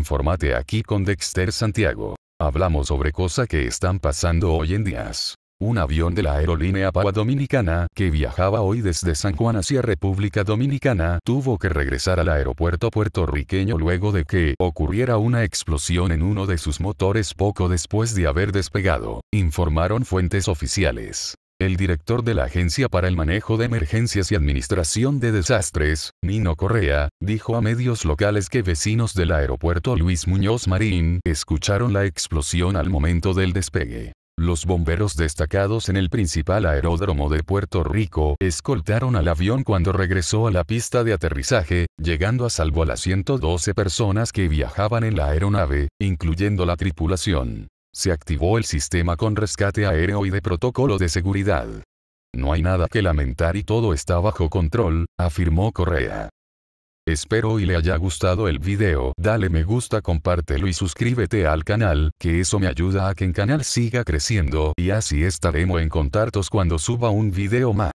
informate aquí con Dexter Santiago. Hablamos sobre cosas que están pasando hoy en días. Un avión de la aerolínea Pagua Dominicana, que viajaba hoy desde San Juan hacia República Dominicana, tuvo que regresar al aeropuerto puertorriqueño luego de que ocurriera una explosión en uno de sus motores poco después de haber despegado, informaron fuentes oficiales. El director de la Agencia para el Manejo de Emergencias y Administración de Desastres, Nino Correa, dijo a medios locales que vecinos del aeropuerto Luis Muñoz Marín escucharon la explosión al momento del despegue. Los bomberos destacados en el principal aeródromo de Puerto Rico escoltaron al avión cuando regresó a la pista de aterrizaje, llegando a salvo a las 112 personas que viajaban en la aeronave, incluyendo la tripulación. Se activó el sistema con rescate aéreo y de protocolo de seguridad. No hay nada que lamentar y todo está bajo control, afirmó Correa. Espero y le haya gustado el video, dale me gusta compártelo y suscríbete al canal, que eso me ayuda a que el canal siga creciendo y así estaremos en contactos cuando suba un video más.